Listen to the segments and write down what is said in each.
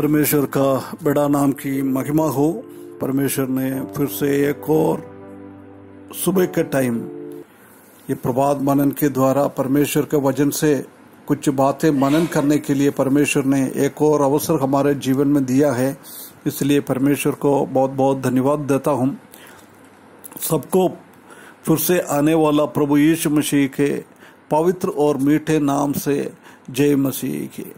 परमेश्वर का बड़ा नाम की महिमा हो परमेश्वर ने फिर से एक और सुबह के टाइम ये प्रभात मनन के द्वारा परमेश्वर के वजन से कुछ बातें मनन करने के लिए परमेश्वर ने एक और अवसर हमारे जीवन में दिया है इसलिए परमेश्वर को बहुत बहुत धन्यवाद देता हूँ सबको फिर से आने वाला प्रभु यीशु मसीह के पवित्र और मीठे नाम से जय मसीह की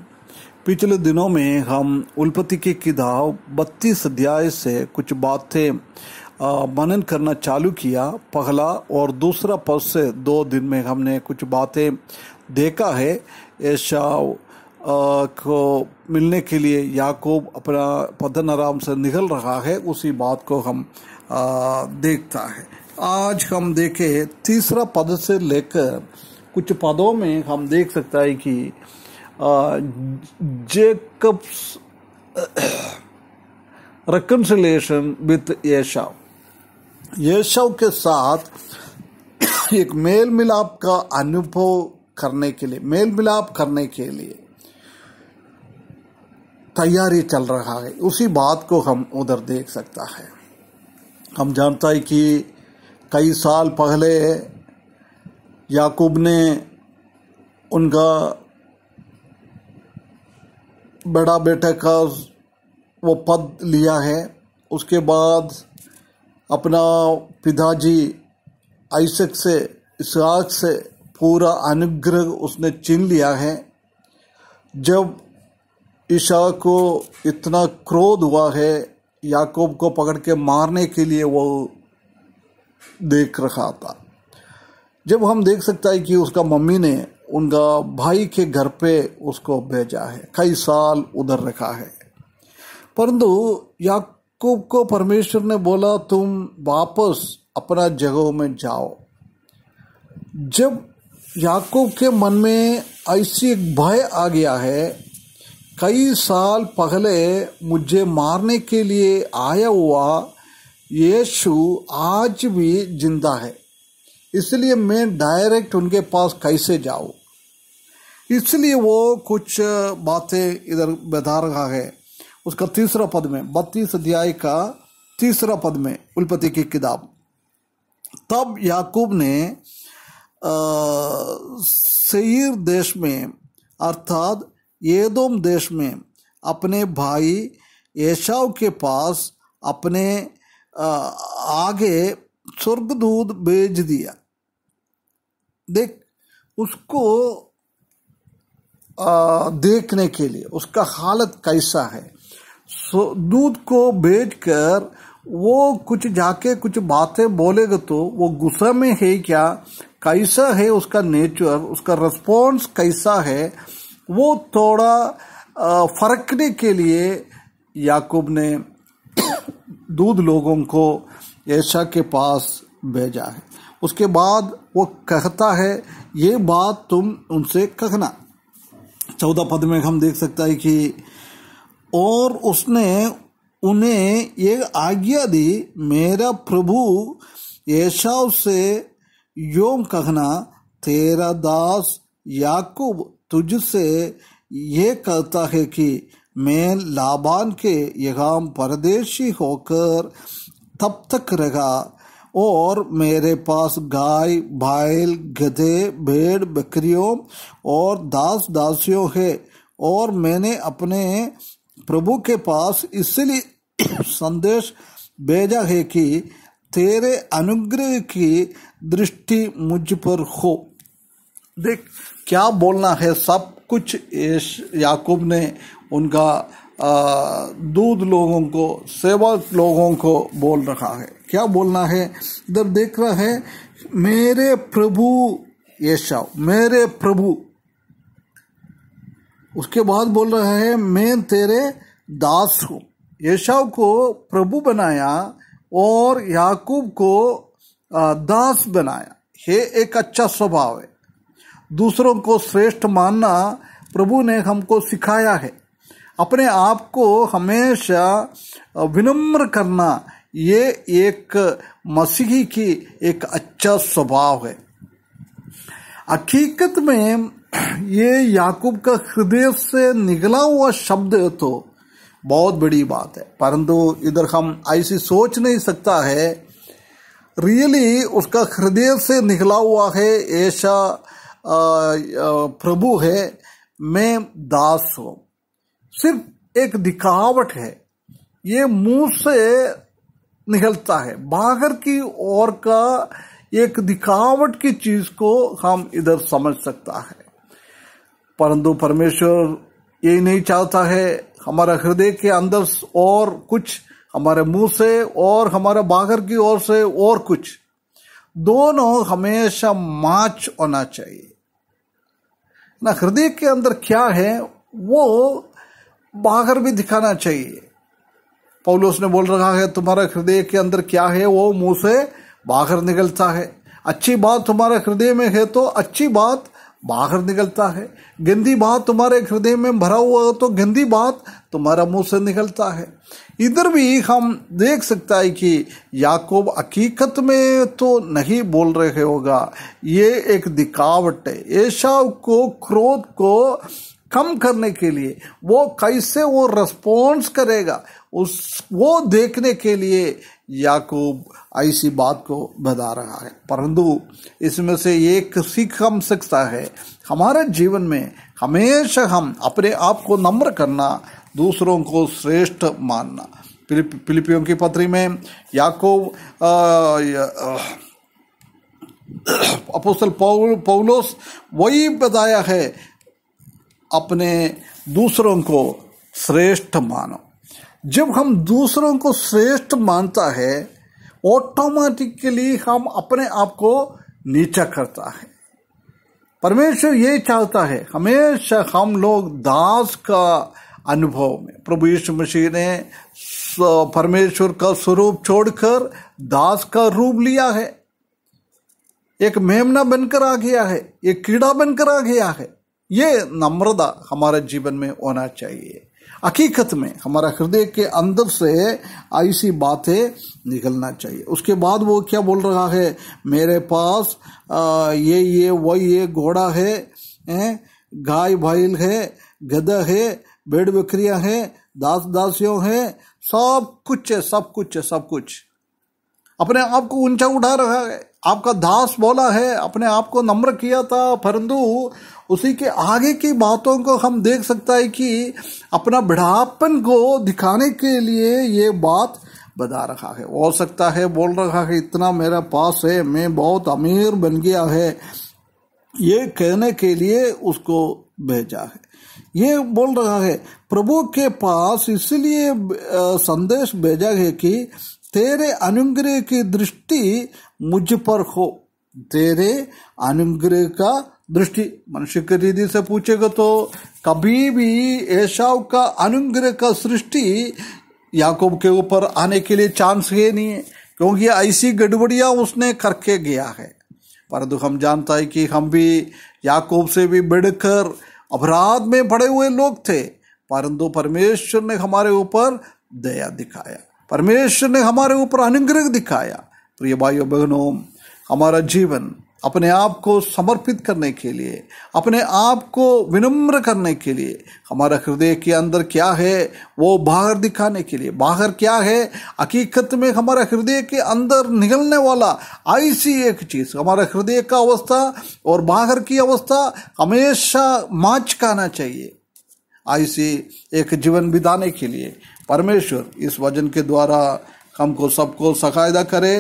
पिछले दिनों में हम उल्पति के किताब बत्तीस अध्याय से कुछ बातें मनन करना चालू किया पहला और दूसरा पद से दो दिन में हमने कुछ बातें देखा है ऐसा को मिलने के लिए याकूब अपना पदन आराम से निकल रहा है उसी बात को हम आ, देखता है आज हम देखे तीसरा पद से लेकर कुछ पदों में हम देख सकता है कि Jacob's reconciliation with यशाव यशव के साथ एक मेल मिलाप का अनुभव करने के लिए मेल मिलाप करने के लिए तैयारी चल रहा है उसी बात को हम उधर देख सकता है हम जानता है कि कई साल पहले याकूब ने उनका बड़ा बेटे का वो पद लिया है उसके बाद अपना पिताजी आइसक से इसहाक से पूरा अनुग्रह उसने छीन लिया है जब ईशा को इतना क्रोध हुआ है याकूब को पकड़ के मारने के लिए वो देख रखा था जब हम देख सकता है कि उसका मम्मी ने उनका भाई के घर पे उसको भेजा है कई साल उधर रखा है परंतु याकूब को परमेश्वर ने बोला तुम वापस अपना जगह में जाओ जब याकूब के मन में ऐसी एक भय आ गया है कई साल पहले मुझे मारने के लिए आया हुआ यीशु आज भी जिंदा है इसलिए मैं डायरेक्ट उनके पास कैसे जाऊँ इसलिए वो कुछ बातें इधर बता रहा है उसका तीसरा पद में बत्तीस अध्याय का तीसरा पद में उलपति की किताब तब याकूब ने सईर देश में अर्थात एदोम देश में अपने भाई ऐशाव के पास अपने आगे स्वर्गदूत भेज दिया देख उसको देखने के लिए उसका हालत कैसा है सो दूध को बेच कर वो कुछ जाके कुछ बातें बोलेगा तो वो गुस्सा में है क्या कैसा है उसका नेचर उसका रिस्पॉन्स कैसा है वो थोड़ा फरकने के लिए याकूब ने दूध लोगों को ऐशा के पास भेजा है उसके बाद वो कहता है ये बात तुम उनसे कहना चौदह पद में हम देख सकता है कि और उसने उन्हें ये आज्ञा दी मेरा प्रभु ऐसा से योम कहना तेरा दास याकूब तुझसे ये कहता है कि मैं लाबान के यगाम परदेशी होकर तब तक रहा और मेरे पास गाय भाईल गधे भेड़ बकरियों और दास दासियों है और मैंने अपने प्रभु के पास इसलिए संदेश भेजा है कि तेरे अनुग्रह की दृष्टि मुझ पर हो देख क्या बोलना है सब कुछ याकूब ने उनका दूध लोगों को सेवक लोगों को बोल रखा है क्या बोलना है इधर देख रहा है मेरे प्रभु यशव मेरे प्रभु उसके बाद बोल रहा है मैं तेरे दास हूँ यशाव को प्रभु बनाया और याकूब को दास बनाया ये एक अच्छा स्वभाव है दूसरों को श्रेष्ठ मानना प्रभु ने हमको सिखाया है अपने आप को हमेशा विनम्र करना ये एक मसीही की एक अच्छा स्वभाव है हकीकत में ये याकूब का हृदय से निकला हुआ शब्द तो बहुत बड़ी बात है परंतु इधर हम ऐसी सोच नहीं सकता है रियली उसका हृदय से निकला हुआ है ऐसा प्रभु है मैं दास हूँ सिर्फ एक दिखावट है ये मुंह से निकलता है बाहर की ओर का एक दिखावट की चीज को हम इधर समझ सकता है परंतु परमेश्वर यही नहीं चाहता है हमारा हृदय के अंदर और कुछ हमारे मुंह से और हमारे बाहर की ओर से और कुछ दोनों हमेशा माच होना चाहिए ना हृदय के अंदर क्या है वो बाहर भी दिखाना चाहिए पौलोस ने बोल रहा है तुम्हारा हृदय के अंदर क्या है वो मुंह से बाहर निकलता है अच्छी बात तुम्हारे हृदय में है तो अच्छी बात बाहर निकलता है गंदी बात तुम्हारे हृदय में भरा हुआ हो तो गंदी बात तुम्हारा मुंह से निकलता है इधर भी हम देख सकता है कि याकूब हकीकत में तो नहीं बोल रहे होगा ये एक दिखावट है ऐशा को क्रोध को कम करने के लिए वो कैसे वो रेस्पॉन्स करेगा उस वो देखने के लिए याकूब ऐसी बात को बता रहा है परंतु इसमें से एक सीख हम सकता है हमारे जीवन में हमेशा हम अपने आप को नम्र करना दूसरों को श्रेष्ठ मानना फिलिपियों की पत्री में याकूब अपोसल पौलोस वही बताया है अपने दूसरों को श्रेष्ठ मानो जब हम दूसरों को श्रेष्ठ मानता है ऑटोमेटिकली हम अपने आप को नीचा करता है परमेश्वर ये चाहता है हमेशा हम लोग दास का अनुभव में प्रभु यीशु मसीह ने परमेश्वर का स्वरूप छोड़कर दास का रूप लिया है एक मेमना बनकर आ गया है एक कीड़ा बनकर आ गया है ये नम्रता हमारे जीवन में होना चाहिए हकीकत में हमारा हृदय के अंदर से ऐसी बातें निकलना चाहिए उसके बाद वो क्या बोल रहा है मेरे पास ये ये वही ये घोड़ा है गाय भाईल है गधा है भेड़ बकरियां है दास दासियों है सब कुछ है सब कुछ है सब कुछ अपने आप को ऊंचा उठा रहा है आपका दास बोला है अपने आप को नम्र किया था परंतु उसी के आगे की बातों को हम देख सकता है कि अपना बढ़ापन को दिखाने के लिए ये बात बता रहा है हो सकता है बोल रहा है इतना मेरा पास है मैं बहुत अमीर बन गया है ये कहने के लिए उसको भेजा है ये बोल रहा है प्रभु के पास इसलिए संदेश भेजा है कि तेरे अनुग्रह की दृष्टि मुझ पर हो तेरे अनुग्रह का दृष्टि मनुष्य के रीति से पूछेगा तो कभी भी ऐशाव का अनुग्रह का सृष्टि याकूब के ऊपर आने के लिए चांस ही नहीं है क्योंकि ऐसी गड़बड़ियाँ उसने करके गया है परंतु हम जानता है कि हम भी याकूब से भी बढ़कर अपराध में पड़े हुए लोग थे परंतु परमेश्वर ने हमारे ऊपर दया दिखाया परमेश्वर ने हमारे ऊपर अनुग्रह दिखाया प्रिय भाइयों बहनों हमारा जीवन अपने आप को समर्पित करने के लिए अपने आप को विनम्र करने के लिए हमारा हृदय के अंदर क्या है वो बाहर दिखाने के लिए बाहर क्या है हकीकत में हमारा हृदय के अंदर निकलने वाला ऐसी एक चीज़ हमारा हृदय का अवस्था और बाहर की अवस्था हमेशा माच करना चाहिए ऐसी एक जीवन बिताने के लिए परमेश्वर इस वजन के द्वारा हमको सबको सकायदा करे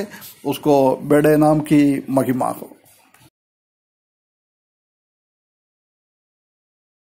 उसको बेड़े नाम की महिमा हो